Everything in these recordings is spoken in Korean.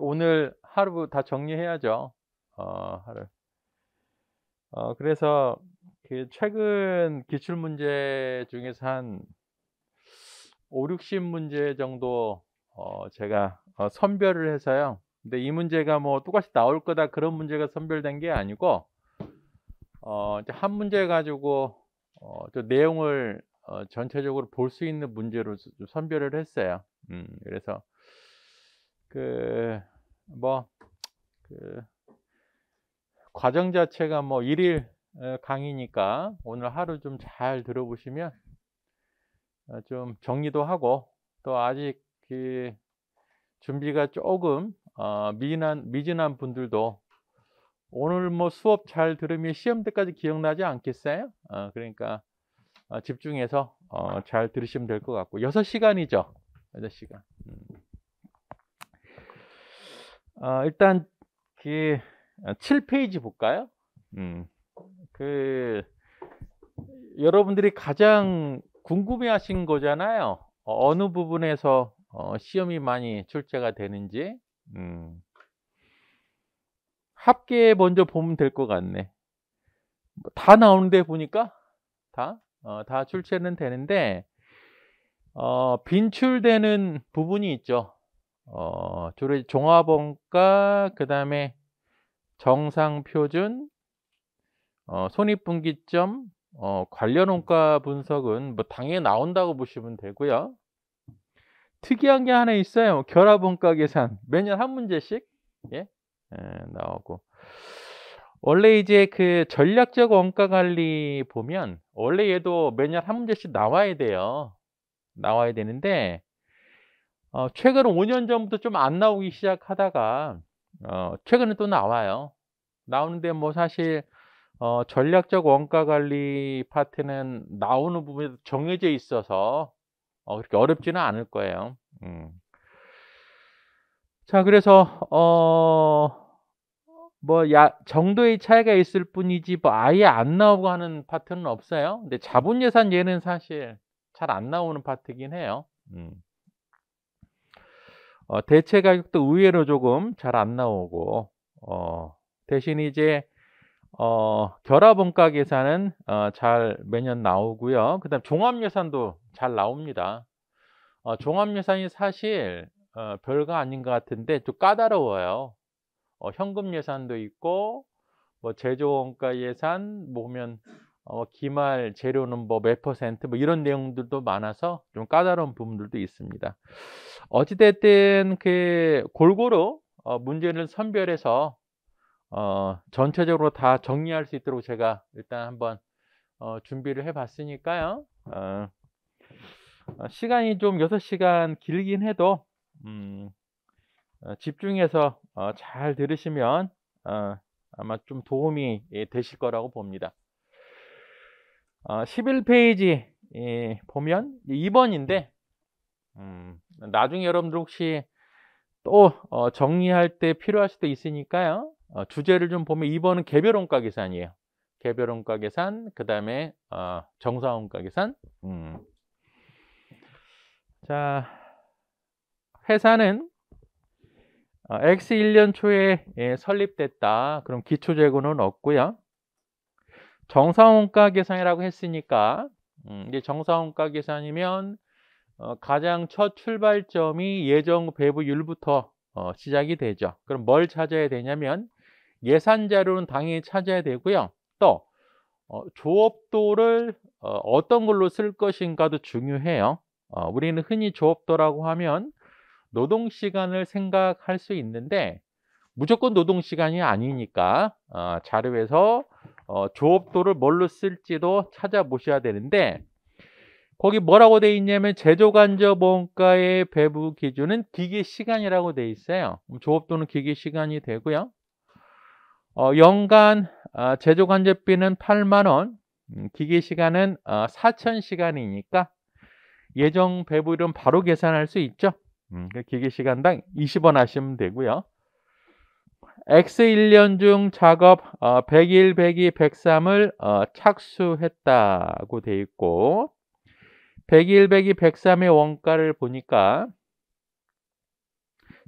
오늘 하루 다 정리해야죠. 어, 하루. 어, 그래서 그 최근 기출 문제 중에서 한 5, 60문제 정도 어, 제가 어, 선별을 해서요. 근데 이 문제가 뭐 똑같이 나올 거다 그런 문제가 선별된 게 아니고 어, 이제 한 문제 가지고 어, 내용을 어, 전체적으로 볼 수 있는 문제로 선별을 했어요. 음, 그래서 그, 뭐, 그, 과정 자체가 뭐 일일 어, 강의니까 오늘 하루 좀 잘 들어보시면 어, 좀 정리도 하고 또 아직 그 준비가 조금 어, 미진한, 미진한 분들도 오늘 뭐 수업 잘 들으면 시험 때까지 기억나지 않겠어요? 그러니까 집중해서 잘 들으시면 될 것 같고 6시간이죠. 6시간. 어, 일단 그 7페이지 어, 볼까요? 음. 그 여러분들이 가장 궁금해 하신 거잖아요. 어, 어느 부분에서 어, 시험이 많이 출제가 되는지. 음. 합계 먼저 보면 될 것 같네. 뭐, 다 나오는데 보니까 다, 어, 다 출제는 되는데 어, 빈출되는 부분이 있죠. 어, 주로 종합원가, 그 다음에 정상표준, 어, 손익분기점, 어, 관련 원가 분석은 뭐 당연히 나온다고 보시면 되고요. 특이한 게 하나 있어요. 결합원가 계산. 매년 한 문제씩 예? 예, 나오고. 원래 이제 그 전략적 원가 관리 보면 원래 얘도 매년 한 문제씩 나와야 돼요. 나와야 되는데 어, 최근 5년 전부터 좀 안 나오기 시작하다가 어, 최근에 또 나와요. 나오는데 뭐 사실 어, 전략적 원가 관리 파트는 나오는 부분에 정해져 있어서 어, 그렇게 어렵지는 않을 거예요. 음. 자, 그래서 어, 뭐 야, 정도의 차이가 있을 뿐이지 뭐 아예 안 나오고 하는 파트는 없어요. 근데 자본 예산 얘는 사실 잘 안 나오는 파트긴 해요. 음. 어, 대체 가격도 의외로 조금 잘 안 나오고 어, 대신 이제 어, 결합원가 계산은 어, 잘 매년 나오고요. 그다음 종합예산도 잘 나옵니다. 어, 종합예산이 사실 어, 별거 아닌 것 같은데 좀 까다로워요. 어, 현금 예산도 있고 뭐 제조원가 예산 보면 어, 기말 재료는 뭐 몇 퍼센트 뭐 이런 내용들도 많아서 좀 까다로운 부분들도 있습니다. 어찌됐든 그 골고루 어, 문제를 선별해서 어, 전체적으로 다 정리할 수 있도록 제가 일단 한번 어, 준비를 해봤으니까요. 어, 어 시간이 좀 6시간 길긴 해도 음, 어, 집중해서 어, 잘 들으시면 어, 아마 좀 도움이 예, 되실 거라고 봅니다. 11페이지 어, 예, 보면 2번인데 음, 나중에 여러분들 혹시 또 어, 정리할 때 필요할 수도 있으니까요. 어, 주제를 좀 보면 2번은 개별원가 계산이에요. 개별원가 계산, 그 다음에 어, 정상원가 계산. 음. 자, 회사는 어, X 1년 초에 예, 설립됐다. 그럼 기초재고는 없고요. 정사원가 계산이라고 했으니까 음, 이제 정사원가 계산이면 어, 가장 첫 출발점이 예정 배부율부터 어, 시작이 되죠. 그럼 뭘 찾아야 되냐면 예산 자료는 당연히 찾아야 되고요. 또 어, 조업도를 어, 떤 걸로 쓸 것인가도 중요해요. 어, 우리는 흔히 조업도라고 하면 노동 시간을 생각할 수 있는데 무조건 노동 시간이 아니니까 어, 자료에서 어, 조업도를 뭘로 쓸지도 찾아보셔야 되는데 거기 뭐라고 돼 있냐면 제조간접원가의 배부 기준은 기계 시간이라고 돼 있어요. 조업도는 기계 시간이 되고요. 어, 연간 어, 아, 제조간접비는 8만 원, 음, 기계 시간은 어, 4천 시간이니까 예정 배부율은 바로 계산할 수 있죠. 음, 그러니까 기계 시간당 20원 하시면 되고요. X1년 중 작업 101, 102, 103을 착수했다고 돼 있고 101, 102, 103의 원가를 보니까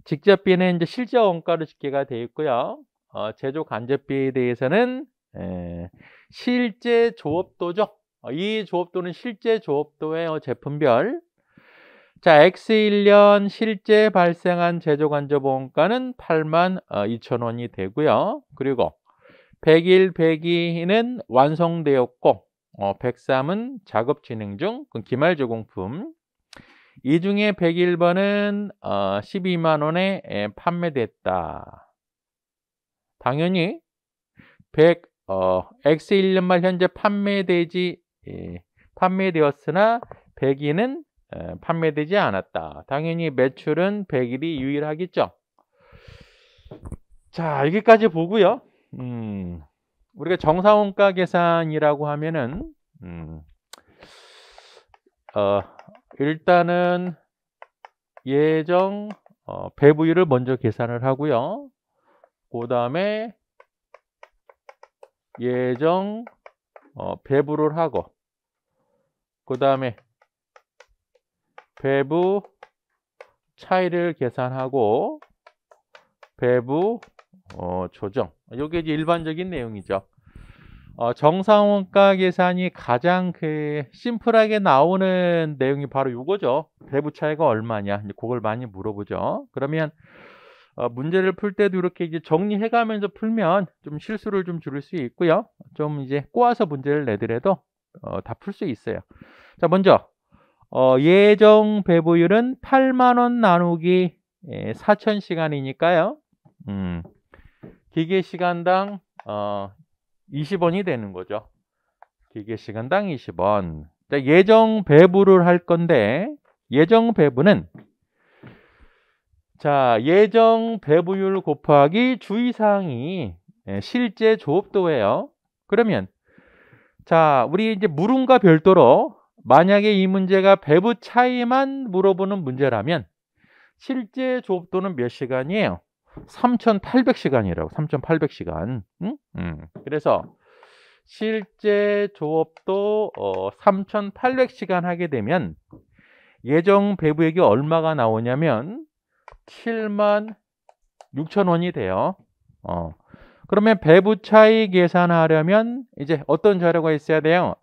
직접비는 이제 실제 원가로 집계가 돼 있고요. 어, 제조 간접비에 대해서는 실제 조업도죠. 어, 이 조업도는 실제 조업도의 어, 제품별 자, X1년 실제 발생한 제조관저보험가는 8만 2천 어, 원이 되고요. 그리고 101, 102는 완성되었고 어, 103은 작업 진행 중, 기말 제공품. 이 중에 101번은 어, 12만 원에 판매됐다. 당연히 100, 어, X1년 말 현재 판매되지 예, 판매되었으나 102는 판매되지 않았다. 당연히 매출은 100일이 유일하겠죠. 자, 여기까지 보고요. 음, 우리가 정상원가 계산이라고 하면은 음, 어, 일단은 예정 어, 배부율을 먼저 계산을 하고요. 그 다음에 예정 어, 배부를 하고 그 다음에 배부 차이를 계산하고 배부 어, 조정. 이게 이제 일반적인 내용이죠. 어, 정상원가 계산이 가장 그 심플하게 나오는 내용이 바로 이거죠. 배부 차이가 얼마냐. 이제 그걸 많이 물어보죠. 그러면 어, 문제를 풀 때도 이렇게 이제 정리해가면서 풀면 좀 실수를 좀 줄일 수 있고요. 좀 이제 꼬아서 문제를 내더라도 어, 다 풀 수 있어요. 자, 먼저 어, 예정 배부율은 8만원 나누기 4천시간이니까요. 예, 음, 기계시간당 어, 20원이 되는 거죠. 기계시간당 20원. 자, 예정 배부를 할 건데 예정 배부는 자 예정 배부율 곱하기 주의사항이 예, 실제 조업도예요. 그러면 자 우리 이제 물음과 별도로 만약에 이 문제가 배부 차이만 물어보는 문제라면 실제 조업도는 몇 시간이에요? 3,800시간이라고. 3,800시간. 응? 응. 음. 그래서 실제 조업도 어, 3,800시간 하게 되면 예정 배부액이 얼마가 나오냐면 7만 6천 원이 돼요. 어. 그러면 배부 차이 계산하려면 이제 어떤 자료가 있어야 돼요?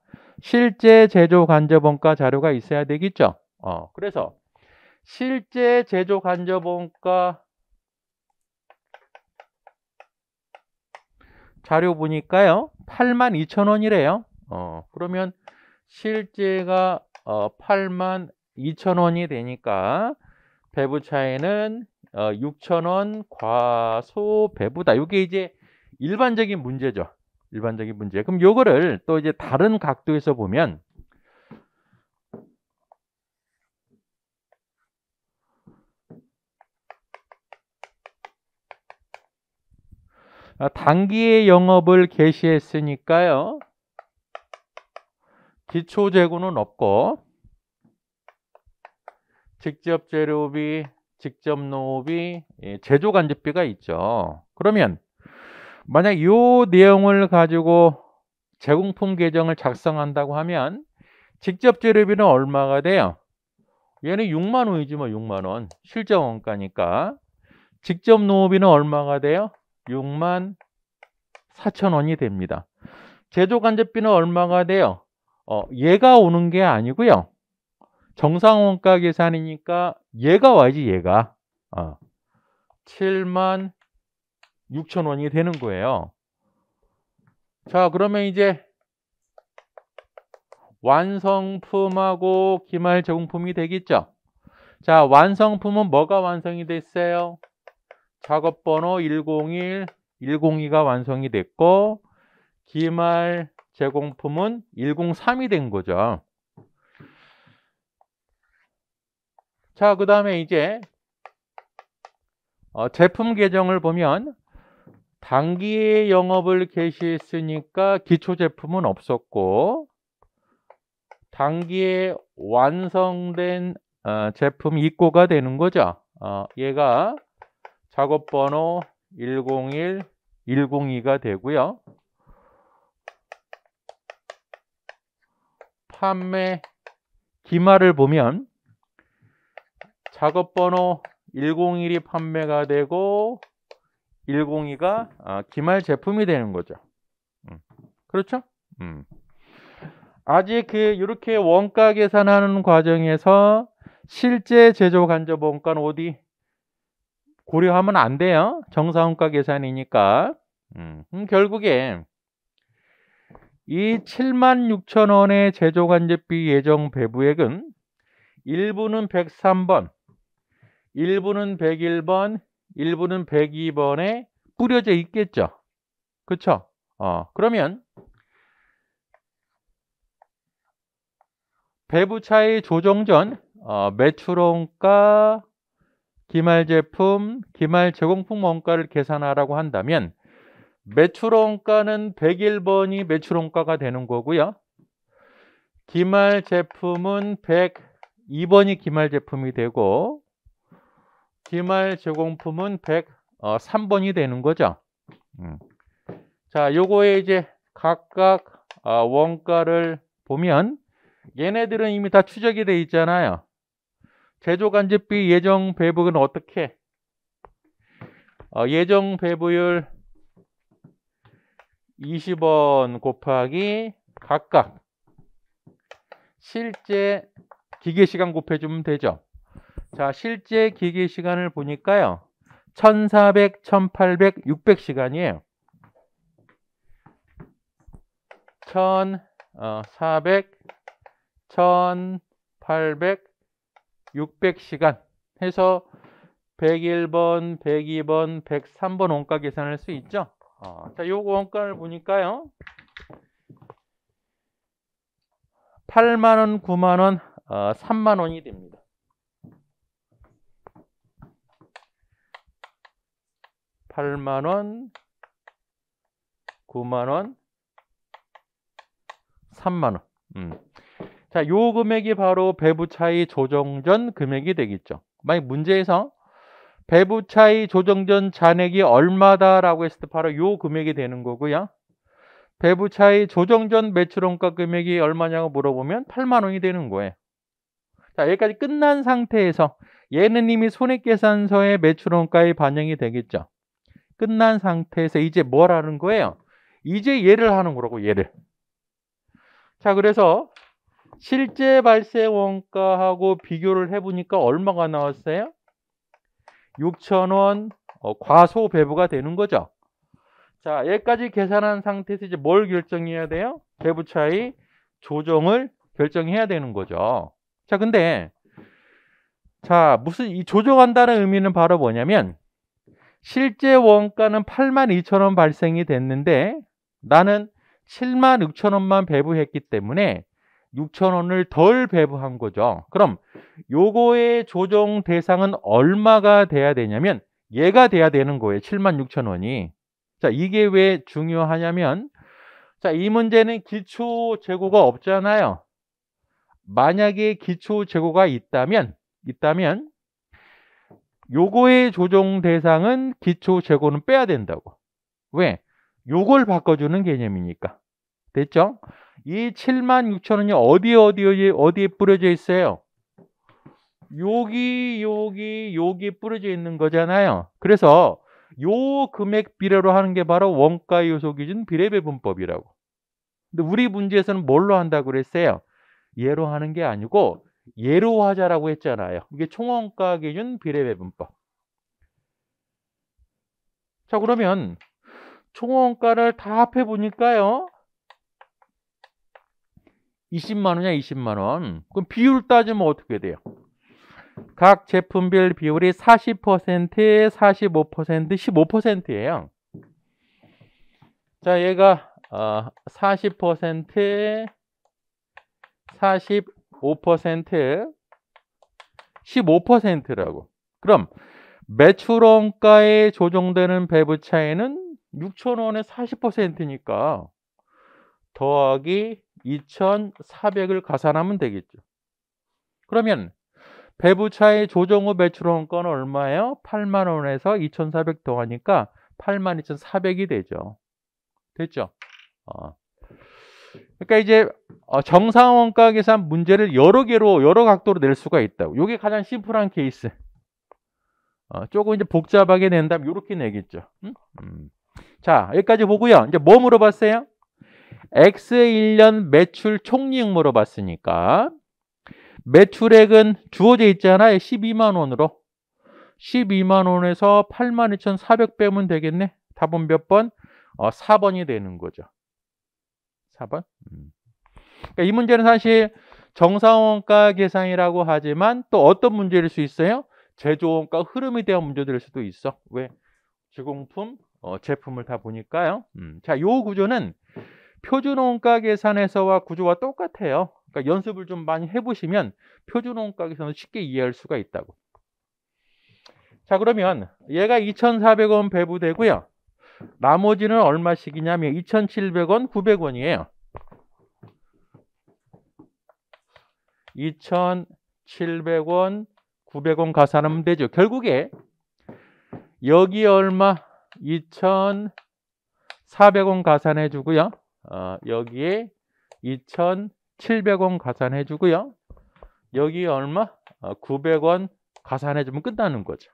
실제 제조 간접원가 자료가 있어야 되겠죠. 어, 그래서 실제 제조 간접원가 자료 보니까요. 82,000원이래요. 어, 그러면 실제가 어, 82,000원이 되니까 배부 차이는 어, 6,000원 과소 배부다. 이게 이제 일반적인 문제죠. 일반적인 문제. 그럼 요거를 또 이제 다른 각도에서 보면 아, 단기의 영업을 개시했으니까요. 기초 재고는 없고 직접 재료비, 직접 노비, 예, 제조 간접비가 있죠. 그러면 만약 요 내용을 가지고 제공품 계정을 작성한다고 하면 직접 재료비는 얼마가 돼요? 얘는 6만 원이지 뭐 6만 원. 실적 원가니까. 직접 노업비는 얼마가 돼요? 6만 4천 원이 됩니다. 제조 간접비는 얼마가 돼요? 어, 얘가 오는 게 아니고요. 정상 원가 계산이니까 얘가 와야지 얘가. 어, 7만 6천 원이 되는 거예요. 자, 그러면 이제 완성품하고 기말 제공품이 되겠죠. 자, 완성품은 뭐가 완성이 됐어요? 작업 번호 101, 102가 완성이 됐고 기말 제공품은 103이 된 거죠. 자, 그 다음에 이제 어, 제품 계정을 보면 단기의 영업을 개시했으니까 기초 제품은 없었고 단기에 완성된 어, 제품 입고가 되는 거죠. 어, 얘가 작업 번호 101, 102가 되고요. 판매 기말을 보면 작업 번호 101이 판매가 되고 102가 어, 아, 기말 제품이 되는 거죠. 음. 그렇죠? 음. 아직 그 이렇게 원가 계산하는 과정에서 실제 제조 간접 원가는 어디 고려하면 안 돼요. 정사 원가 계산이니까. 음. 결국에 이 7만 6천 원의 제조 간접비 예정 배부액은 일부는 103번, 일부는 101번, 일부는 102번에 뿌려져 있겠죠. 그쵸? 어, 그러면 배부차의 조정 전 어, 매출원가, 기말제품, 기말제공품 원가를 계산하라고 한다면 매출원가는 101번이 매출원가가 되는 거고요. 기말제품은 102번이 기말제품이 되고 기말 제공품은 103번이 어, 되는 거죠. 음. 자, 요거에 이제 각각 어, 원가를 보면 얘네들은 이미 다 추적이 돼 있잖아요. 제조간접비 예정 배부는 어떻게? 어, 예정 배부율 20원 곱하기 각각 실제 기계시간 곱해주면 되죠. 자, 실제 기계 시간을 보니까요. 1400, 1800, 600시간이에요. 1400, 1800, 600시간 해서 101번, 102번, 103번 원가 계산할 수 있죠. 어, 자, 요거 원가를 보니까요. 8만원, 9만원, 3만원이 어, 됩니다. 8만원, 9만원, 3만원. 음. 자, 요 금액이 바로 배부차이 조정 전 금액이 되겠죠. 만약 문제에서 배부차이 조정 전 잔액이 얼마다라고 했을 때 바로 요 금액이 되는 거고요. 배부차이 조정 전 매출원가 금액이 얼마냐고 물어보면 8만 원이 되는 거예요. 자, 여기까지 끝난 상태에서 얘는 이미 손익계산서의 매출원가에 반영이 되겠죠. 끝난 상태에서 이제 뭘 하는 거예요? 이제 얘를 하는 거라고 얘를 자, 그래서 실제 발생 원가하고 비교를 해보니까 얼마가 나왔어요? 6천원 어, 과소 배부가 되는 거죠. 자, 얘까지 계산한 상태에서 이제 뭘 결정해야 돼요? 배부 차이 조정을 결정해야 되는 거죠. 자, 근데 자, 무슨 이 조정한다는 의미는 바로 뭐냐면 실제 원가는 8만 2천 원 발생이 됐는데 나는 7만 6천 원만 배부했기 때문에 6천 원을 덜 배부한 거죠. 그럼 요거의 조정 대상은 얼마가 돼야 되냐면 얘가 돼야 되는 거예요. 7만 6천 원이. 자, 이게 왜 중요하냐면 자, 이 문제는 기초 재고가 없잖아요. 만약에 기초 재고가 있다면 있다면 요거의 조정 대상은 기초 재고는 빼야 된다고. 왜? 요걸 바꿔주는 개념이니까. 됐죠? 이 7만 6천 원이 어디 어디에 어디에 뿌려져 있어요? 여기 여기 여기 뿌려져 있는 거잖아요. 그래서 요 금액 비례로 하는 게 바로 원가 요소 기준 비례배분법이라고. 근데 우리 문제에서는 뭘로 한다고 그랬어요? 얘로 하는 게 아니고 예로하자라고 했잖아요. 이게 총원가 기준 비례배분법. 자, 그러면 총원가를 다 합해 보니까요. 20만 원이야, 20만 원. 그럼 비율 따지면 어떻게 돼요? 각 제품별 비율이 40%, 45%, 15%예요. 자, 얘가 어, 40%, 45%, 5%에 15%라고. 그럼 매출원가에 조정되는 배부 차이는 6,000원에 40%니까 더하기 2,400을 가산하면 되겠죠. 그러면 배부차의 조정 후 매출원가는 얼마예요? 8만 원에서 2,400 더하니까 82,400이 되죠. 됐죠? 어. 그러니까 이제 어, 정상 원가 계산 문제를 여러 개로 여러 각도로 낼 수가 있다고. 요게 가장 심플한 케이스. 어, 조금 이제 복잡하게 낸다면 이렇게 내겠죠. 음. 자, 여기까지 보고요. 이제 뭐 물어봤어요? X의 1년 매출 총액 물어봤으니까 매출액은 주어져 있잖아요. 12만 원으로. 12만 원에서 82,400 빼면 되겠네. 답은 몇 번? 어, 4번이 되는 거죠. 4번. 음. 그러니까 이 문제는 사실 정상원가 계산이라고 하지만 또 어떤 문제일 수 있어요? 제조원가 흐름에 대한 문제될 수도 있어. 왜? 주공품, 어, 제품을 다 보니까요. 음. 자, 요 구조는 표준원가 계산에서와 구조와 똑같아요. 그러니까 연습을 좀 많이 해보시면 표준원가 계산을 쉽게 이해할 수가 있다고. 자, 그러면 얘가 2,400원 배부되고요. 나머지는 얼마씩이냐면 2,700원, 900원이에요. 2,700원, 900원 가산하면 되죠. 결국에 여기 얼마? 2,400원 가산해 주고요. 어, 여기에 2,700원 가산해 주고요. 여기 얼마? 어, 900원 가산해 주면 끝나는 거죠.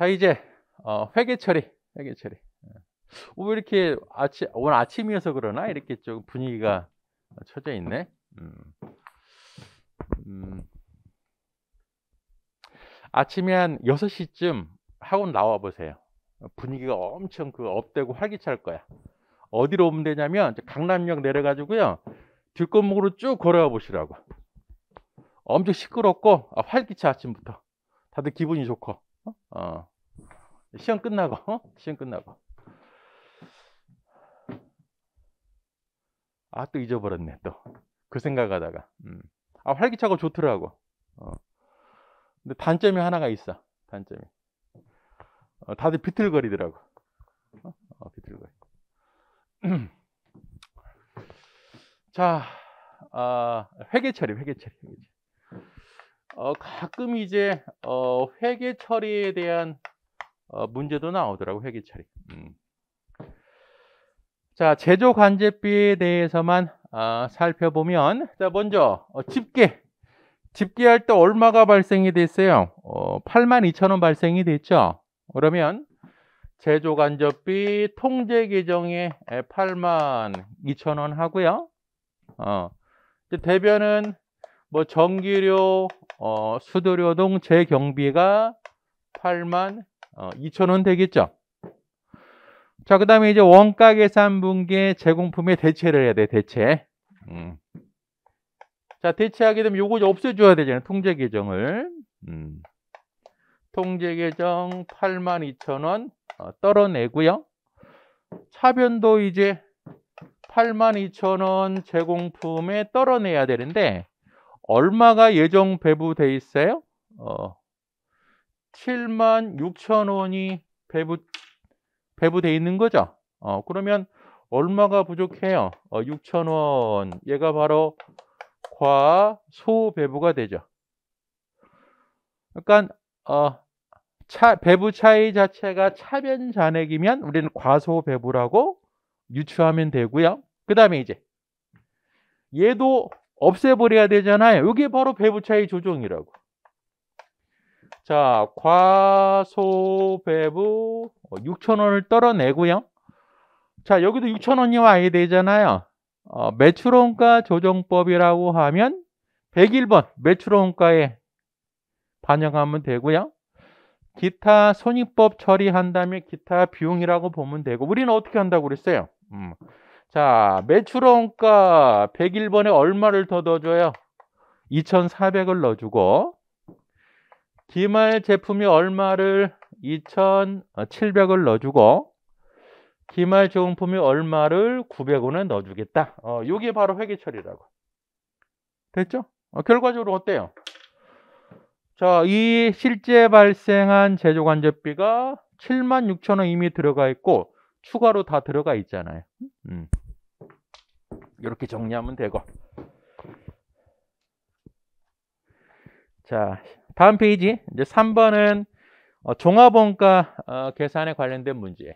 자 이제 어, 회계 처리 회계 처리 어, 왜 이렇게 아침 오늘 아침이어서 그러나 이렇게 좀 분위기가 처져 있네 음. 음. 아침에 한 6시쯤 학원 나와 보세요 분위기가 엄청 그 업되고 활기찰 거야 어디로 오면 되냐면 강남역 내려가지고요 뒷골목으로 쭉 걸어가 보시라고 엄청 시끄럽고 아, 활기차 아침부터 다들 기분이 좋고 어? 어. 시험 끝나고 시험 끝나고 아 또 잊어버렸네 또 그 생각하다가 음. 아 활기차고 좋더라고 어. 근데 단점이 하나가 있어 단점이 어, 다들 비틀거리더라고 어? 어 비틀거리 자 아, 회계 처리 회계 처리 회계 처리 어, 가끔 이제 어, 회계 처리에 대한 어, 문제도 나오더라고 회계 처리. 음. 자 제조 관제비에 대해서만 어, 살펴보면 자 먼저 어, 집계 집계할 때 얼마가 발생이 됐어요? 어, 8만 2천 원 발생이 됐죠. 그러면 제조 간접비 통제 계정에 8만 2천 원 하고요. 어, 대변은 뭐 전기료, 어, 수도료 등 재경비가 8만 어, 2,000원 되겠죠. 자, 그 다음에 이제 원가 계산 분계 제공품의 대체를 해야 돼, 대체. 음. 자, 대체하게 되면 요거 없애줘야 되잖아요, 통제 계정을. 음. 통제 계정 82,000원 어, 떨어내고요. 차변도 이제 82,000원 제공품에 떨어내야 되는데 얼마가 예정 배부돼 있어요? 어, 7만 6천 원이 배부, 배부돼 있는 거죠. 어, 그러면 얼마가 부족해요? 어, 6천 원. 얘가 바로 과소배부가 되죠. 약간 어, 차, 배부 차이 자체가 차변 잔액이면 우리는 과소배부라고 유추하면 되고요. 그 다음에 이제 얘도 없애버려야 되잖아요. 이게 바로 배부 차이 조정이라고. 자, 과소배부 6천원을 어, 떨어내고요. 자, 여기도 6천원이 와야 되잖아요. 어, 매출원가 조정법이라고 하면 101번 매출원가에 반영하면 되고요. 기타 손익법 처리한 다음에 기타 비용이라고 보면 되고 우리는 어떻게 한다고 그랬어요? 음. 자, 매출원가 101번에 얼마를 더 넣어줘요? 2,400을 넣어주고 기말 제품이 얼마를 2,700을 넣어주고 기말 제품이 얼마를 900원에 넣어주겠다. 어, 요게 바로 회계처리라고. 됐죠? 어, 결과적으로 어때요? 자, 이 실제 발생한 제조관제비가 7 6 0 0 0원 이미 들어가 있고 추가로 다 들어가 있잖아요. 음. 이렇게 정리하면 되고. 자, 다음 페이지 이제 3번은 어, 종합원가 어, 계산에 관련된 문제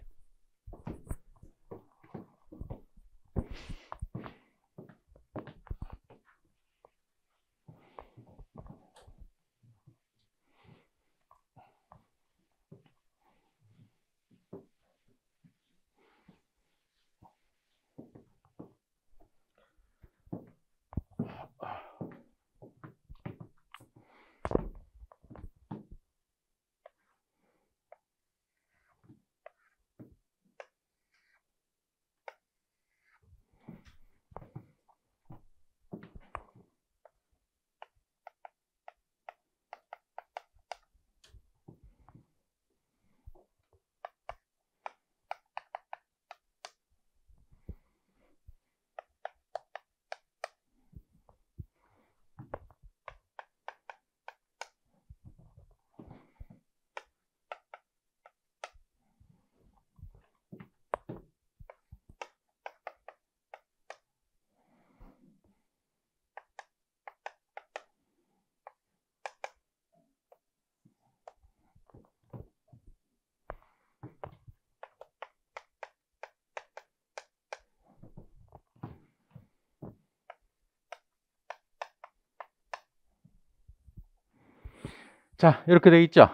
자 이렇게 돼 있죠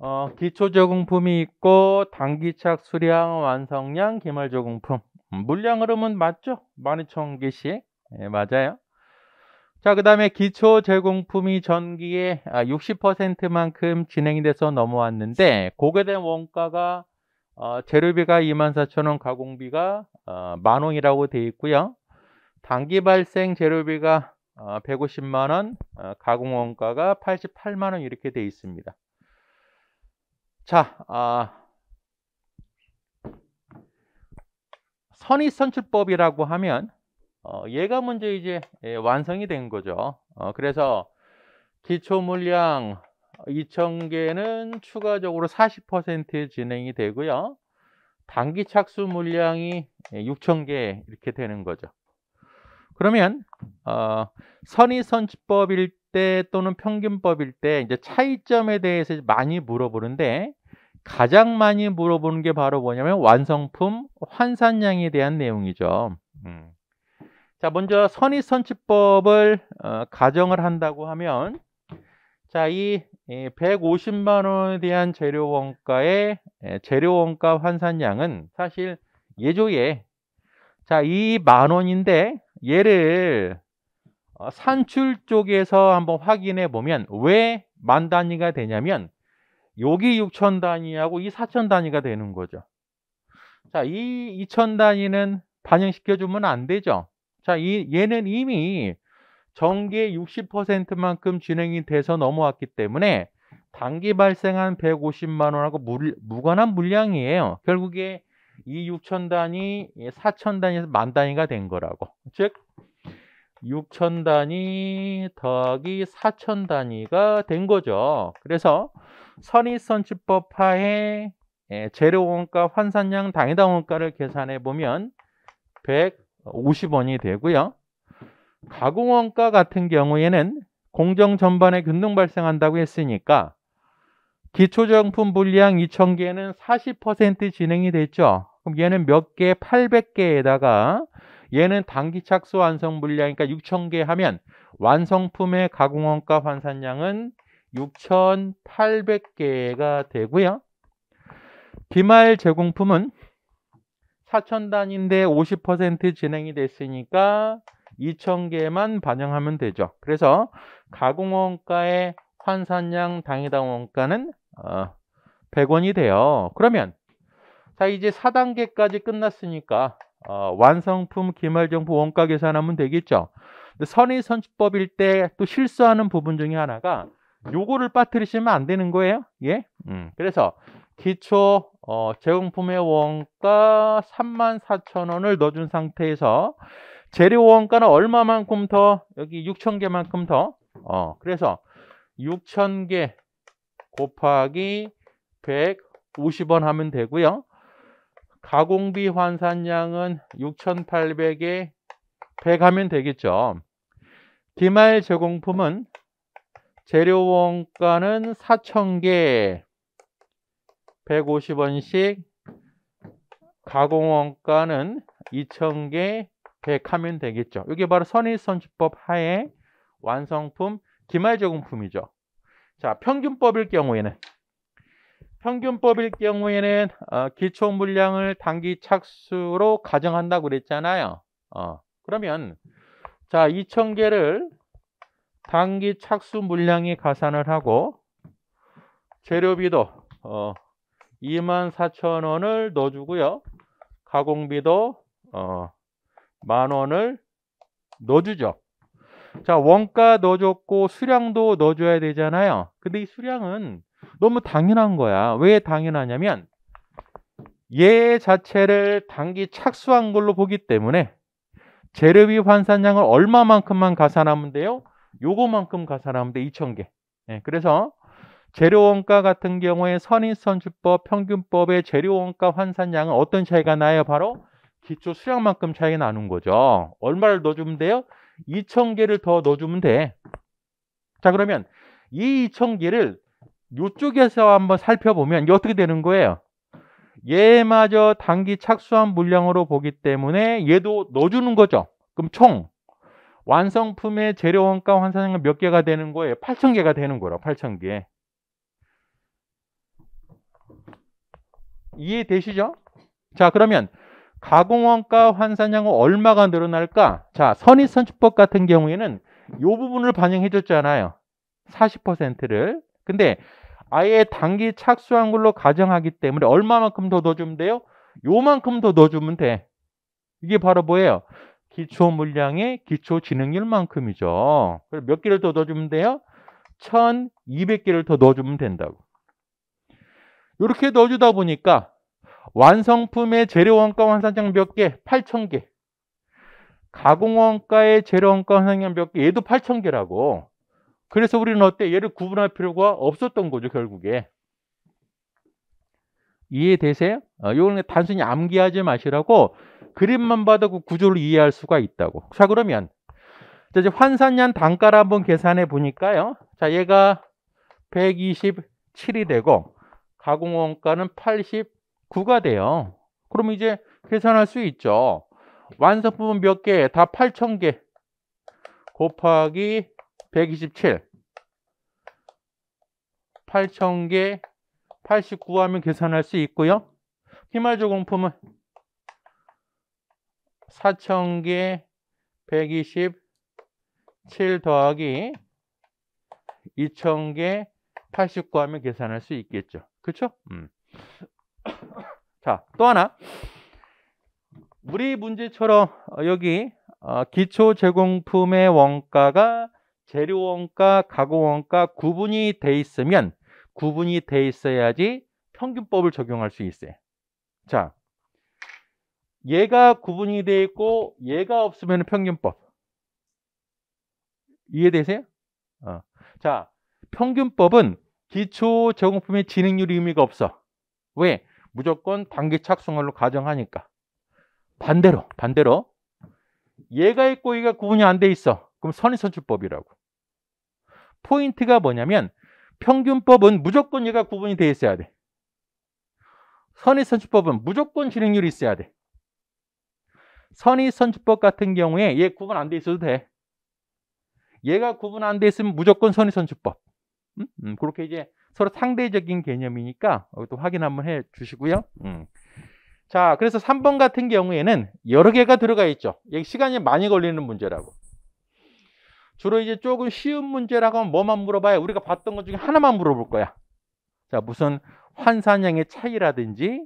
어, 기초 제공품이 있고 단기착 수량 완성량 기말 제공품 음, 물량 흐름은 맞죠 12,000개씩 예, 맞아요 자, 그 다음에 기초 제공품이 전기에 60%만큼 아, 진행이 돼서 넘어왔는데 고개된 원가가 어, 재료비가 24,000원, 가공비가 어, 만원이라고 되어 있고요. 단기 발생 재료비가 150만 어, 원, 어, 가공 원가가 88만 원 이렇게 돼 있습니다. 자, 아, 선입 선출법이라고 하면 어, 얘가 먼저 이제 예, 완성이 된 거죠. 어, 그래서 기초 물량 2,000개는 추가적으로 40% 진행이 되고요. 단기 착수 물량이 6,000개 예, 이렇게 되는 거죠. 그러면 어, 선의선지법일 때 또는 평균법일 때 이제 차이점에 대해서 많이 물어보는데 가장 많이 물어보는 게 바로 뭐냐면 완성품 환산량에 대한 내용이죠. 음. 자, 먼저 선의선지법을 어, 가정을 한다고 하면 자, 이 150만 원에 대한 재료 원가의 예, 재료 원가 환산량은 사실 예조에 자, 이 만 원인데 얘를 어, 산출 쪽에서 한번 확인해 보면 왜 만 단위가 되냐면 여기 6천 단위하고 이 4천 단위가 되는 거죠. 자, 이 2천 단위는 반영시켜 주면 안 되죠. 자, 이 얘는 이미 전개 60%만큼 진행이 돼서 넘어왔기 때문에 단기 발생한 150만 원하고 무, 무관한 물량이에요. 결국에 이 6천 단이 4천 예, 단위에서 만 단위가 된 거라고. 즉 6천 단위 더하기 4천 단위가 된 거죠. 그래서 선입선지법 하에 예, 재료 원가 환산량 당위당 원가를 계산해 보면 150원이 되고요. 가공 원가 같은 경우에는 공정 전반에 균등 발생한다고 했으니까 기초정품 분량 2,000개는 40% 진행이 됐죠. 그럼 얘는 몇 개? 800개에다가 얘는 단기 착수 완성 분량이니까 그러니까 6,000개 하면 완성품의 가공원가 환산량은 6,800개가 되고요. 기말 제공품은 4,000단인데 50% 진행이 됐으니까 2,000개만 반영하면 되죠. 그래서 가공원가의 환산량 당해당 원가는 100원이 아, 돼요. 그러면 자 이제 4단계까지 끝났으니까 어, 완성품 기말정보 원가 계산하면 되겠죠. 선의 선수법일 때 또 실수하는 부분 중에 하나가 요거를 빠뜨리시면 안 되는 거예요. 예. 음. 그래서 기초 어, 제공품의 원가 34,000원을 넣어준 상태에서 재료 원가는 얼마만큼 더 여기 6,000개만큼 더. 어, 그래서 6,000개 곱하기 150원 하면 되고요. 가공비 환산량은 6,800에 100 하면 되겠죠. 기말 제공품은 재료 원가는 4,000개 150원씩 가공 원가는 2,000개 100 하면 되겠죠. 이게 바로 선일선주법 하에 완성품 기말 제공품이죠. 자, 평균법일 경우에는 평균법일 경우에는 어, 기초 물량을 단기 착수로 가정한다고 그랬잖아요. 어, 그러면 자, 2,000개를 단기 착수 물량이 가산을 하고 재료비도 어, 24,000원을 넣어주고요. 가공비도 어, 만 원을 넣어주죠. 자, 원가 넣어줬고 수량도 넣어줘야 되잖아요. 근데 이 수량은 너무 당연한 거야. 왜 당연하냐면 얘 예 자체를 단기 착수한 걸로 보기 때문에 재료비 환산량을 얼마만큼만 가산하면 돼요? 요거만큼 가산하면 돼. 2,000개. 네, 예, 그래서 재료원가 같은 경우에 선인선주법, 평균법의 재료원가 환산량은 어떤 차이가 나요? 바로 기초 수량만큼 차이가 나는 거죠. 얼마를 넣어주면 돼요? 2,000개를 더 넣어주면 돼. 자, 그러면 이 2,000개를 이쪽에서 한번 살펴보면 이게 어떻게 되는 거예요? 얘마저 단기 착수한 물량으로 보기 때문에 얘도 넣어주는 거죠. 그럼 총 완성품의 재료원가 환산액은몇 개가 되는 거예요? 8,000개가 되는 거라, 8,000개. 이해되시죠? 자, 그러면 가공원가 환산량은 얼마가 늘어날까? 자, 선입선출법 같은 경우에는 이 부분을 반영해 줬잖아요. 40%를. 근데 아예 단기 착수한 걸로 가정하기 때문에 얼마만큼 더 넣어주면 돼요? 요만큼 더 넣어주면 돼. 이게 바로 뭐예요? 기초 물량의 기초 진행률만큼이죠. 그래서 몇 개를 더 넣어주면 돼요? 1200개를 더 넣어주면 된다고. 이렇게 넣어주다 보니까 완성품의 재료원가 환산량 몇 개? 8,000개. 가공원가의 재료원가 환산량 몇 개? 얘도 8,000개라고. 그래서 우리는 어때? 얘를 구분할 필요가 없었던 거죠, 결국에. 이해되세요? 어, 요거는 단순히 암기하지 마시라고 그림만 봐도 그 구조를 이해할 수가 있다고. 자, 그러면 자, 이제 환산량 단가를 한번 계산해 보니까요. 자, 얘가 127이 되고 가공원가는 80 9가 돼요. 그럼 이제 계산할 수 있죠. 완성품은 몇 개? 다 8,000개 곱하기 127 8,000개 89 하면 계산할 수 있고요. 희말조 공품은 4,000개 127 더하기 2,000개 89 하면 계산할 수 있겠죠. 그렇죠? 음. 자, 또 하나. 우리 문제처럼 어, 여기 어, 기초 제공품의 원가가 재료 원가, 가공 원가 구분이 돼 있으면 구분이 돼 있어야지 평균법을 적용할 수 있어요. 자, 얘가 구분이 돼 있고 얘가 없으면 평균법. 이해되세요? 어. 자, 평균법은 기초 제공품의 진행률이 의미가 없어. 왜? 무조건 단기 착성할로 가정하니까 반대로 반대로 얘가 있고 얘가 구분이 안 돼 있어 그럼 선의선출법이라고 포인트가 뭐냐면 평균법은 무조건 얘가 구분이 돼 있어야 돼 선의선출법은 무조건 진행률이 있어야 돼 선의선출법 같은 경우에 얘 구분 안 돼 있어도 돼 얘가 구분 안 돼 있으면 무조건 선의선출법 음? 음, 그렇게 이제 서로 상대적인 개념이니까 이것도 확인 한번 해 주시고요. 음. 자, 그래서 3번 같은 경우에는 여러 개가 들어가 있죠. 이게 시간이 많이 걸리는 문제라고. 주로 이제 조금 쉬운 문제라고 하면 뭐만 물어봐요? 우리가 봤던 것 중에 하나만 물어볼 거야. 자, 무슨 환산량의 차이라든지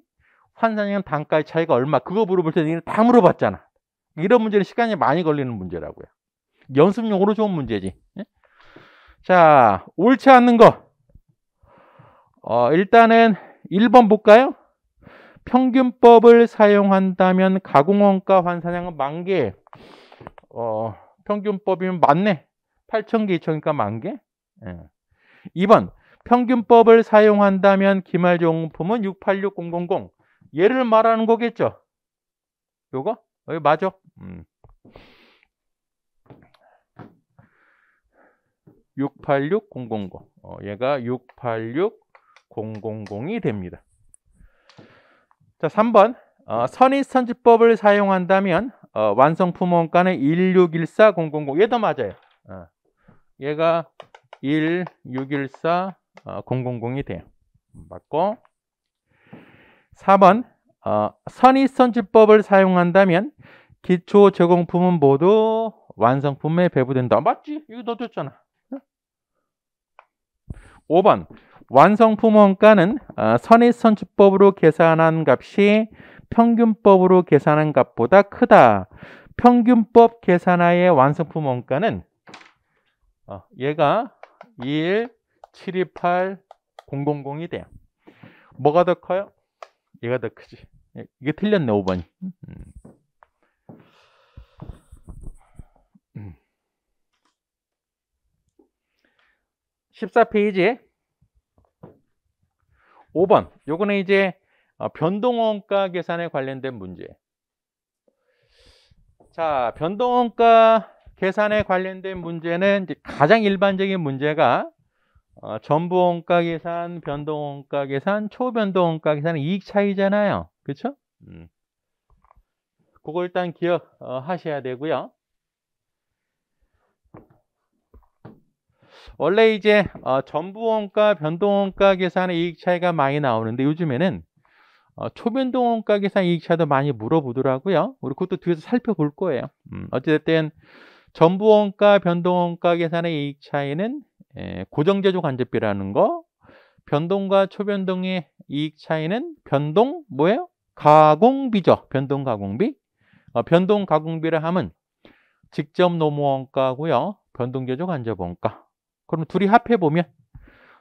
환산량 단가의 차이가 얼마 그거 물어볼 때 니는 다 물어봤잖아. 이런 문제는 시간이 많이 걸리는 문제라고요. 연습용으로 좋은 문제지. 예? 자, 옳지 않는 거. 어, 일단은 1번 볼까요? 평균법을 사용한다면 가공원가 환산량은 만 개. 어, 평균법이면 맞네. 8,000개, 2,000개니까 만 개. 예. 2번 평균법을 사용한다면 기말종품은 686000. 얘를 말하는 거겠죠. 요거? 여기 맞아. 음. 686000. 어, 얘가 686 000이 됩니다. 자, 3번. 어, 선입선지법을 사용한다면 어, 완성품 원가는 1614000. 얘도 맞아요. 어, 얘가 1614000이 어, 돼요. 맞고 4번 어, 선입선지법을 사용한다면 기초 제공품은 모두 완성품에 배부된다. 맞지? 이거 넣어줬잖아. 5번 완성품원가는 어, 선입선출법으로 계산한 값이 평균법으로 계산한 값보다 크다. 평균법 계산하의 완성품 원가는 어, 얘가 1, 7, 2, 8, 000이 돼요. 뭐가 더 커요? 얘가 더 크지. 예, 이게 틀렸네, 5번이. 14페이지 음. 음. 에 5번. 요거는 이제 어, 변동원가 계산에 관련된 문제. 자, 변동원가 계산에 관련된 문제는 가장 일반적인 문제가 어, 전부원가 계산, 변동원가 계산, 초변동원가 계산 이익 차이잖아요. 그쵸 음. 그거 일단 기억하셔야 되고요. 원래 이제 어, 전부원가, 변동원가 계산의 이익 차이가 많이 나오는데 요즘에는 어, 초변동원가 계산 이익 차도 많이 물어보더라고요. 우리 그것도 뒤에서 살펴볼 거예요. 음, 어쨌든 전부원가, 변동원가 계산의 이익 차이는 예, 고정제조 간접비라는 거, 변동과 초변동의 이익 차이는 변동 뭐예요? 가공비죠. 변동 가공비. 어, 변동 가공비를 하면 직접 노무원가고요. 변동제조 간접원가. 그럼 둘이 합해보면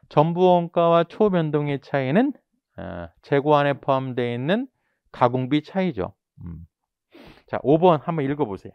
전부원가와 초변동의 차이는 어, 재고 안에 포함되어 있는 가공비 차이죠. 음. 자, 5번 한번 읽어보세요.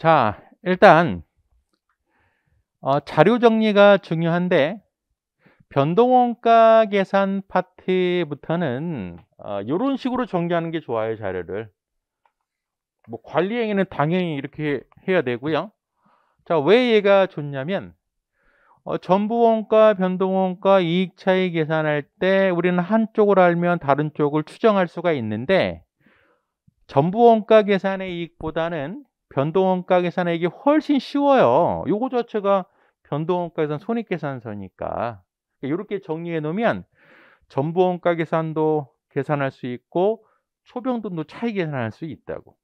자, 일단 어, 자료 정리가 중요한데 변동원가 계산 파트부터는 이런 어, 식으로 정리하는 게 좋아요, 자료를. 뭐 관리행위는 당연히 이렇게 해야 되고요. 자, 왜 얘가 좋냐면 어, 전부원가, 변동원가, 이익차이 계산할 때 우리는 한쪽을 알면 다른 쪽을 추정할 수가 있는데 전부원가 계산의 이익보다는 변동원가 계산하기 훨씬 쉬워요. 요거 자체가 변동원가 계산 손익계산서니까 이렇게 그러니까 정리해 놓으면 전부원가 계산도 계산할 수 있고 초병돈도 차이 계산할 수 있다고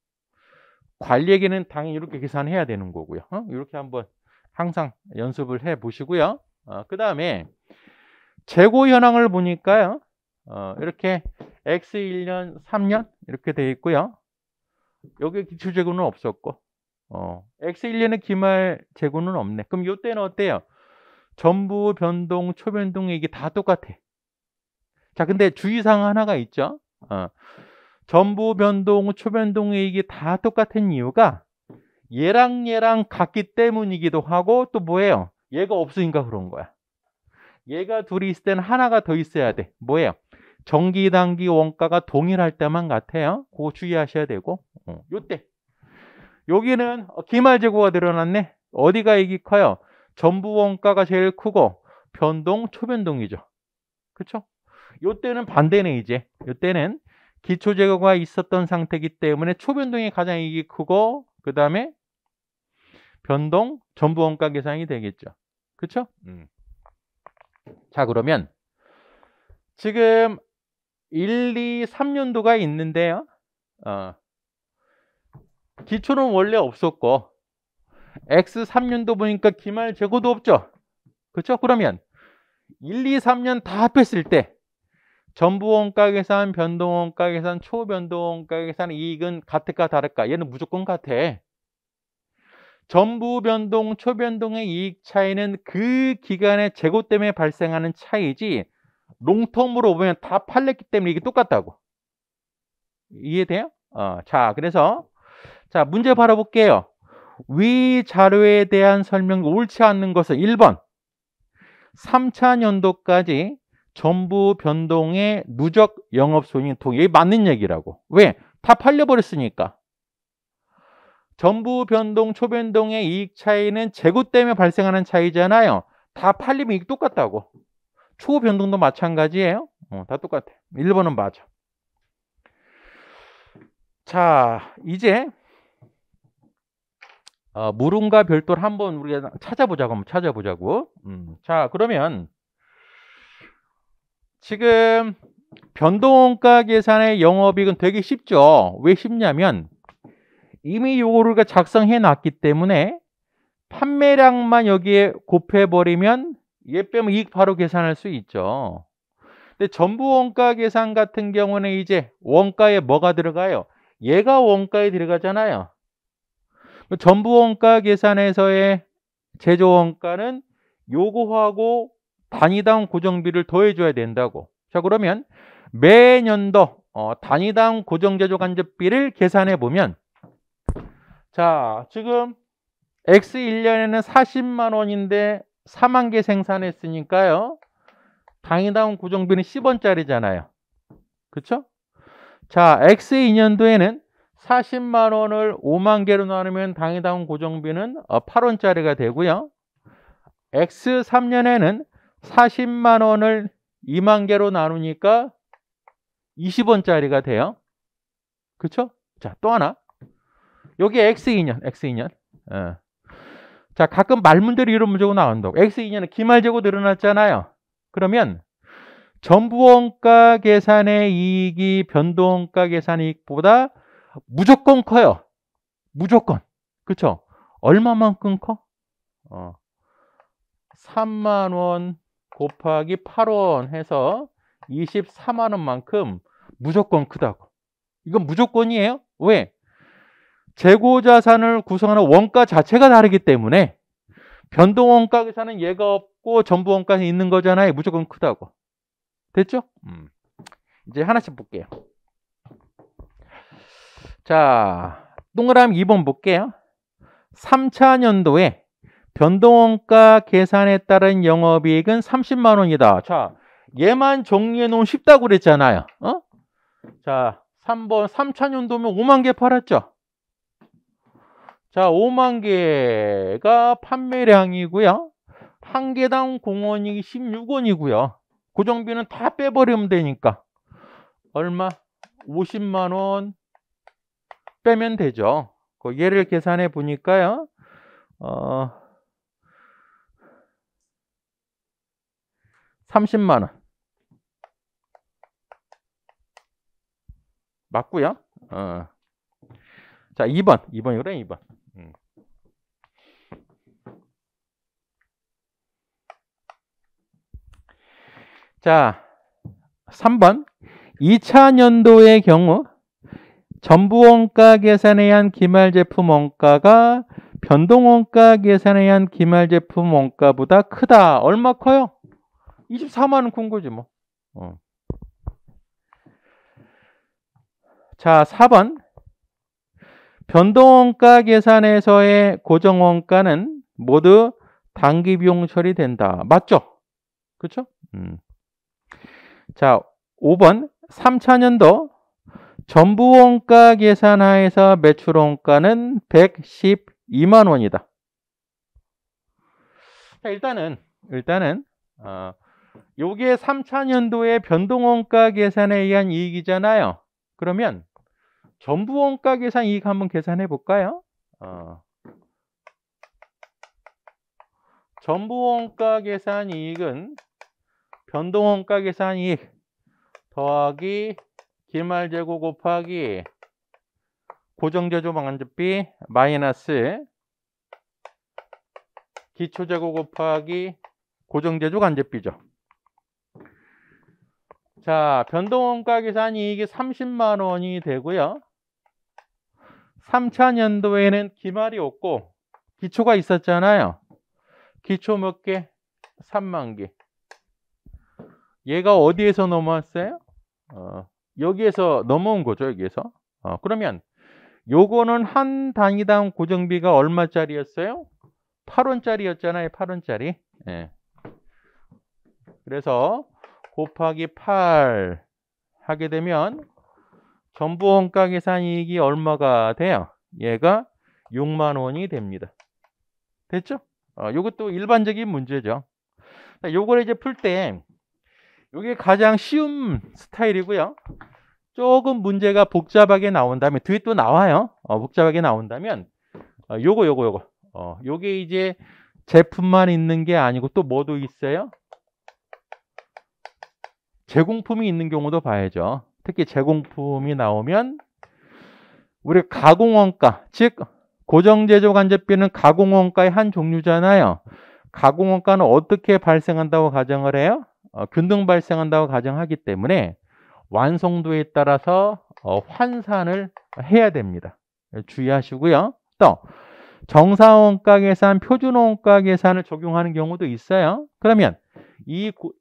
관리에게는 당연히 이렇게 계산해야 되는 거고요 어? 이렇게 한번 항상 연습을 해 보시고요 어, 그 다음에 재고 현황을 보니까요 어, 이렇게 X 1년 3년 이렇게 돼 있고요 여기 기출 제고는 없었고 어, X1년의 기말 재고는 없네. 그럼 요때는 어때요? 전부 변동, 초변동 액이다 똑같아. 자, 근데 주의사항 하나가 있죠. 어, 전부 변동, 초변동 액이다 똑같은 이유가 얘랑 얘랑 같기 때문이기도 하고 또 뭐예요? 얘가 없으니까 그런 거야. 얘가 둘이 있을 땐 하나가 더 있어야 돼. 뭐예요? 정기 단기 원가가 동일할 때만 같아요. 그거 주의하셔야 되고. 어, 요때. 여기는 어, 기말 재고가 늘어났네. 어디가 이기 커요? 전부 원가가 제일 크고 변동 초변동이죠. 그렇죠? 요때는 반대네 이제. 요때는 기초 재고가 있었던 상태이기 때문에 초변동이 가장 이익이 크고 그다음에 변동 전부 원가 계산이 되겠죠. 그렇죠? 음. 자, 그러면 지금 1, 2, 3년도가 있는데요. 어. 기초는 원래 없었고 X 3년도 보니까 기말 재고도 없죠. 그렇죠? 그러면 1, 2, 3년 다 합했을 때 전부 원가 계산, 변동 원가 계산, 초변동 원가 계산, 이익은 같을까 다를까? 얘는 무조건 같아. 전부 변동, 초변동의 이익 차이는 그 기간의 재고 때문에 발생하는 차이지 롱텀으로 보면 다 팔렸기 때문에 이게 똑같다고. 이해돼요? 어, 자, 그래서 자 문제 바로 볼게요. 위 자료에 대한 설명이 옳지 않는 것은 1번 3차 연도까지 전부 변동의 누적 영업손익 통계 이 맞는 얘기라고. 왜? 다 팔려버렸으니까. 전부 변동, 초변동의 이익 차이는 재고 때문에 발생하는 차이잖아요. 다 팔리면 이익 똑같다고. 추후 변동도 마찬가지예요. 어, 다 똑같아. 1번은 맞아. 자, 이제 어, 물음과 별도를 한번 우리가 찾아보자고 한번 찾아보자고. 음, 자, 그러면 지금 변동가 계산의 영업이익은 되게 쉽죠. 왜 쉽냐면 이미 요거를 작성해 놨기 때문에 판매량만 여기에 곱해버리면 이 빼면 이익 바로 계산할 수 있죠. 근데 전부 원가 계산 같은 경우는 이제 원가에 뭐가 들어가요? 얘가 원가에 들어가잖아요. 전부 원가 계산에서의 제조 원가는 요거하고 단위당 고정비를 더해줘야 된다고. 자 그러면 매년도 어, 단위당 고정제조 간접비를 계산해 보면 자 지금 X1년에는 40만 원인데 4만 개 생산했으니까요. 당이다운 고정비는 10원짜리잖아요. 그렇죠? 자, X2년도에는 40만 원을 5만 개로 나누면 당이다운 고정비는 8원짜리가 어, 되고요. X3년에는 40만 원을 2만 개로 나누니까 20원짜리가 돼요. 그렇죠? 자, 또 하나. 여기 X2년, X2년. 어. 자, 가끔 말문대로 이런 문제가 나온다고. X2년은 기말재고 늘어났잖아요. 그러면 전부원가 계산의 이익이 변동가 계산 이익보다 무조건 커요. 무조건. 그쵸? 얼마만큼 커? 어. 3만 원 곱하기 8원 해서 24만 원만큼 무조건 크다고. 이건 무조건이에요. 왜? 재고자산을 구성하는 원가 자체가 다르기 때문에 변동원가 계산은 얘가 없고 전부 원가는 있는 거잖아요. 무조건 크다고. 됐죠? 음. 이제 하나씩 볼게요. 자, 동그라미 2번 볼게요. 3차 년도에 변동원가 계산에 따른 영업이익은 30만 원이다. 자, 얘만 정리해 놓으면 쉽다고 그랬잖아요. 어? 자, 3번 3차 년도면 5만 개 팔았죠. 자, 5만 개가 판매량이고요. 한 개당 공원이 16원이고요. 고정비는 다 빼버리면 되니까 얼마? 50만 원 빼면 되죠. 그 얘를 계산해 보니까요. 어 30만 원. 맞고요. 어. 자, 2번. 2번이구나, 2번. 자, 3번. 2차 년도의 경우 전부 원가 계산에 의한 기말 제품 원가가 변동 원가 계산에 의한 기말 제품 원가보다 크다. 얼마 커요? 24만 원큰 거지 뭐. 어. 자, 4번. 변동 원가 계산에서의 고정 원가는 모두 단기 비용 처리된다. 맞죠? 그렇죠? 음. 자, 5번 3차년도 전부원가 계산하에서 매출원가는 112만 원이다. 자, 일단은 일단은 어, 요게 3차년도의 변동원가 계산에 의한 이익이잖아요. 그러면 전부원가 계산 이익 한번 계산해 볼까요? 어, 전부원가 계산 이익은 변동원가 계산 이익 더하기 기말 재고 곱하기 고정제조 만안비 마이너스 기초재고 곱하기 고정제조 간접비죠 자, 변동원가 계산 이익이 30만 원이 되고요. 3차 년도에는 기말이 없고 기초가 있었잖아요. 기초 몇 개? 3만 개. 얘가 어디에서 넘어왔어요? 어, 여기에서 넘어온 거죠. 여기에서. 어, 그러면 요거는 한 단위당 고정비가 얼마짜리였어요? 8원짜리였잖아요. 8원짜리. 예. 그래서 곱하기 8 하게 되면 전부 원가 계산 이익이 얼마가 돼요? 얘가 6만 원이 됩니다. 됐죠? 어, 이것도 일반적인 문제죠. 요걸 이제 풀때 이게 가장 쉬운 스타일이고요. 조금 문제가 복잡하게 나온다면 뒤에 또 나와요. 어, 복잡하게 나온다면 어, 요거 요거 요거 어, 요게 이제 제품만 있는 게 아니고 또 뭐도 있어요? 제공품이 있는 경우도 봐야죠. 특히 제공품이 나오면 우리 가공원가, 즉 고정제조 간접비는 가공원가의 한 종류잖아요. 가공원가는 어떻게 발생한다고 가정을 해요? 어, 균등 발생한다고 가정하기 때문에 완성도에 따라서 어, 환산을 해야 됩니다. 예, 주의하시고요. 또 정사원가 계산, 표준원가 계산을 적용하는 경우도 있어요. 그러면 이 고,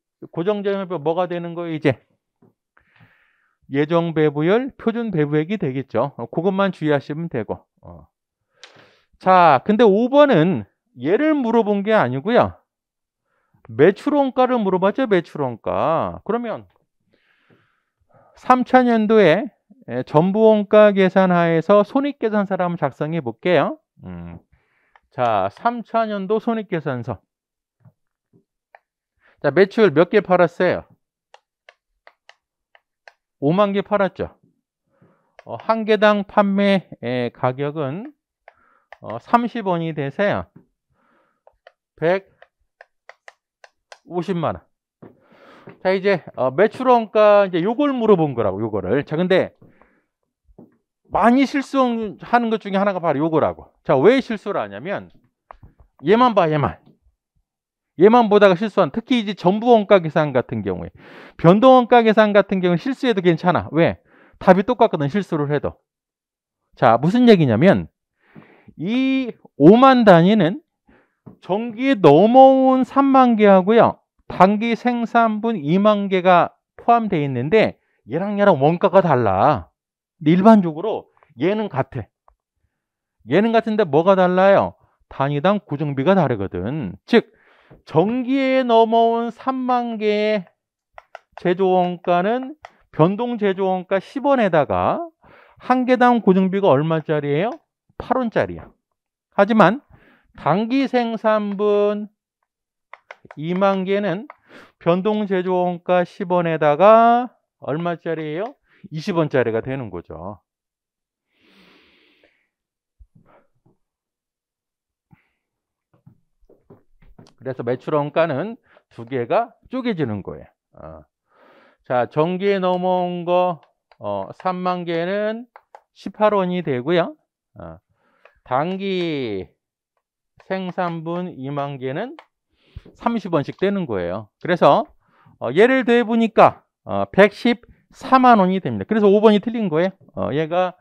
정적용표 뭐가 되는 거예요? 이제 예정 배부율 표준 배부액이 되겠죠. 어, 그것만 주의하시면 되고. 어. 자, 근데 5번은 예를 물어본 게 아니고요. 매출원가를 물어봤죠, 매출원가. 그러면 3차년도에 예, 전부원가 계산하에서 손익계산서를 한번 작성해 볼게요. 음. 자, 3차년도 손익계산서. 자, 매출 몇 개 팔았어요? 5만 개 팔았죠. 어, 한 개당 판매 예, 가격은 어, 30원이 되세요. 100 50만 원. 자 이제 어, 매출원가 이제 요걸 물어본 거라고 요거를. 자 근데 많이 실수하는 것 중에 하나가 바로 요거라고. 자 왜 실수를 하냐면 얘만 봐 얘만. 얘만 보다가 실수한 특히 이제 전부 원가 계산 같은 경우에 변동 원가 계산 같은 경우는 실수해도 괜찮아. 왜? 답이 똑같거든 실수를 해도. 자 무슨 얘기냐면 이 5만 단위는 전기에 넘어온 3만 개하고요. 단기 생산분 2만 개가 포함되어 있는데 얘랑 얘랑 원가가 달라. 일반적으로 얘는 같아. 얘는 같은데 뭐가 달라요? 단위당 고정비가 다르거든. 즉 전기에 넘어온 3만 개의 제조원가는 변동 제조원가 10원에다가 한 개당 고정비가 얼마짜리예요? 8원짜리야. 하지만 단기 생산분 2만 개는 변동 제조 원가 10원에다가 얼마짜리예요? 20원짜리가 되는 거죠. 그래서 매출 원가는 두 개가 쪼개지는 거예요. 어. 자, 전기에 넘어온 거 어, 3만 개는 18원이 되고요. 어, 단기 생산분 2만 개는 30원씩 되는 거예요. 그래서 어, 얘를 더해 보니까 어, 114만 원이 됩니다. 그래서 5번이 틀린 거예요. 어, 얘가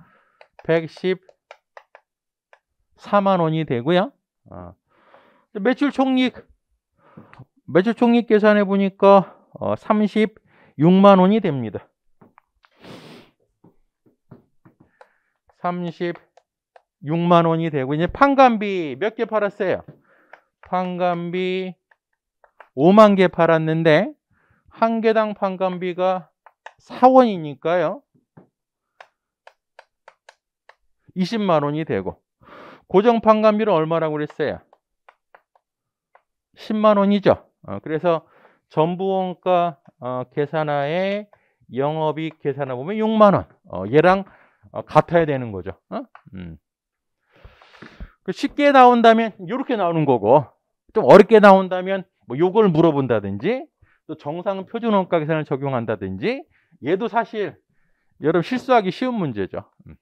114만 원이 되고요. 어, 매출 총액 매출 총액 계산해 보니까 어, 36만 원이 됩니다. 36 6만 원이 되고 이제 판관비 몇 개 팔았어요? 판관비 5만 개 팔았는데 한 개당 판관비가 4원이니까요. 20만 원이 되고 고정 판관비를 얼마라고 그랬어요? 10만 원이죠. 어, 그래서 전부원가 어, 계산하에 영업이익 계산해 보면 6만 원. 어, 얘랑 같아야 되는 거죠. 음. 그 쉽게 나온다면 이렇게 나오는 거고 좀 어렵게 나온다면 뭐 요걸 물어본다든지 또 정상 표준 원가 계산을 적용한다든지 얘도 사실 여러분 실수하기 쉬운 문제죠. 음.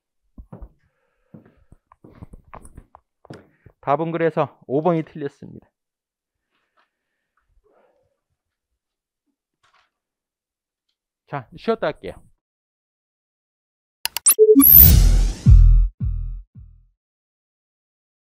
답은 그래서 5번이 틀렸습니다. 자, 쉬었다 할게요.